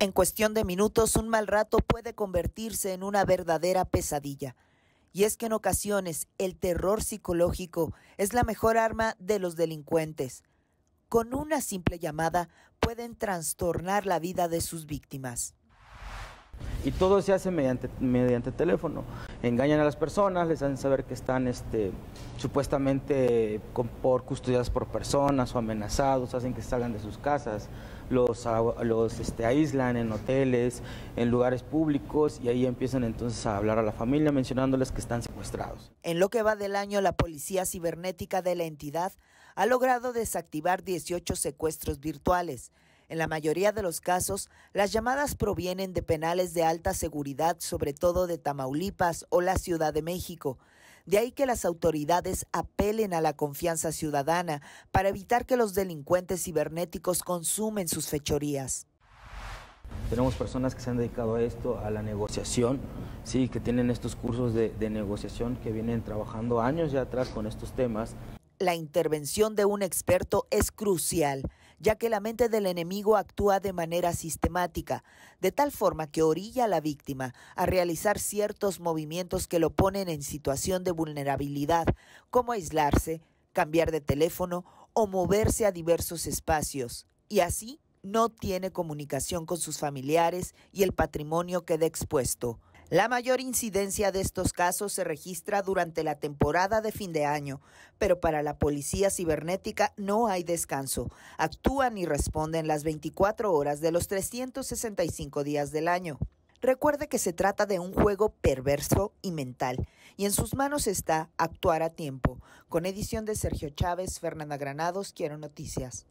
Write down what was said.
En cuestión de minutos, un mal rato puede convertirse en una verdadera pesadilla. Y es que en ocasiones el terror psicológico es la mejor arma de los delincuentes. Con una simple llamada pueden trastornar la vida de sus víctimas. Y todo se hace mediante, teléfono engañan a las personas, les hacen saber que están este, supuestamente por custodiadas por personas o amenazados, hacen que salgan de sus casas, los, los este, aíslan en hoteles, en lugares públicos y ahí empiezan entonces a hablar a la familia mencionándoles que están secuestrados. En lo que va del año, la policía cibernética de la entidad ha logrado desactivar 18 secuestros virtuales en la mayoría de los casos, las llamadas provienen de penales de alta seguridad, sobre todo de Tamaulipas o la Ciudad de México. De ahí que las autoridades apelen a la confianza ciudadana para evitar que los delincuentes cibernéticos consumen sus fechorías. Tenemos personas que se han dedicado a esto, a la negociación, sí, que tienen estos cursos de, negociación que vienen trabajando años ya atrás con estos temas. La intervención de un experto es crucial ya que la mente del enemigo actúa de manera sistemática, de tal forma que orilla a la víctima a realizar ciertos movimientos que lo ponen en situación de vulnerabilidad, como aislarse, cambiar de teléfono o moverse a diversos espacios, y así no tiene comunicación con sus familiares y el patrimonio queda expuesto. La mayor incidencia de estos casos se registra durante la temporada de fin de año, pero para la policía cibernética no hay descanso. Actúan y responden las 24 horas de los 365 días del año. Recuerde que se trata de un juego perverso y mental, y en sus manos está actuar a tiempo. Con edición de Sergio Chávez, Fernanda Granados, Quiero Noticias.